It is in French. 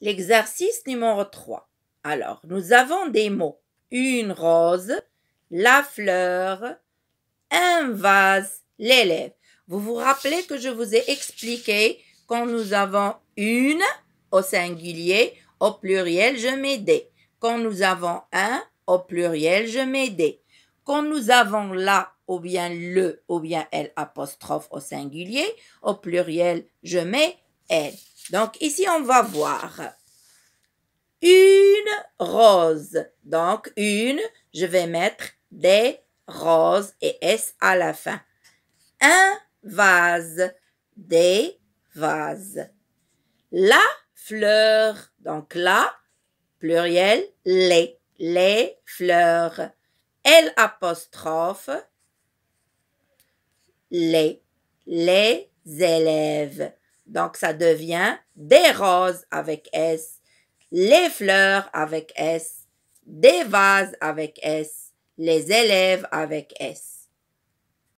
L'exercice numéro 3. Alors, nous avons des mots. Une rose, la fleur, un vase, l'élève. Vous vous rappelez que je vous ai expliqué quand nous avons une au singulier, au pluriel, je mets des. Quand nous avons un, au pluriel, je mets des. Quand nous avons la ou bien le ou bien elle apostrophe au singulier, au pluriel, je mets elle. Donc ici, on va voir une rose. Donc une, je vais mettre des roses et S à la fin. Un vase, des vases. La fleur, donc la, pluriel, les, les fleurs. L apostrophe, les, les élèves. Donc, ça devient des roses avec S, les fleurs avec S, des vases avec S, les élèves avec S.